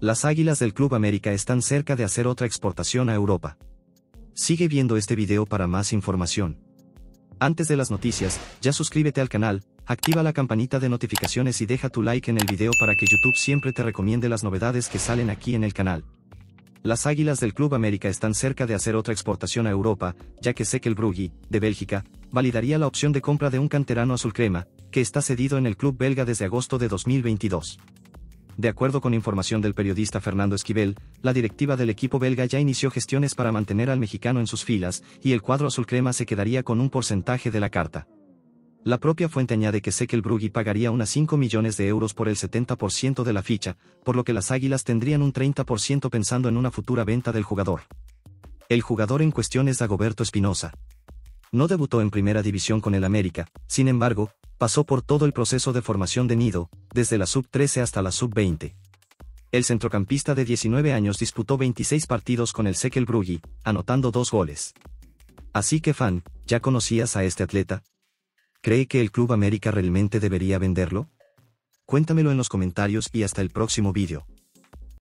Las Águilas del Club América están cerca de hacer otra exportación a Europa. Sigue viendo este video para más información. Antes de las noticias, ya suscríbete al canal, activa la campanita de notificaciones y deja tu like en el video para que YouTube siempre te recomiende las novedades que salen aquí en el canal. Las Águilas del Club América están cerca de hacer otra exportación a Europa, ya que sé que el Brugge, de Bélgica, validaría la opción de compra de un canterano azul crema, que está cedido en el club belga desde agosto de 2022. De acuerdo con información del periodista Fernando Esquivel, la directiva del equipo belga ya inició gestiones para mantener al mexicano en sus filas, y el cuadro azul crema se quedaría con un porcentaje de la carta. La propia fuente añade que Brugui pagaría unas 5 millones de euros por el 70% de la ficha, por lo que las Águilas tendrían un 30% pensando en una futura venta del jugador. El jugador en cuestión es Dagoberto Espinosa. No debutó en primera división con el América, sin embargo, pasó por todo el proceso de formación de Nido, desde la sub-13 hasta la sub-20. El centrocampista de 19 años disputó 26 partidos con el Sekel Brugge, anotando dos goles. Así que fan, ¿ya conocías a este atleta? ¿Cree que el Club América realmente debería venderlo? Cuéntamelo en los comentarios y hasta el próximo vídeo.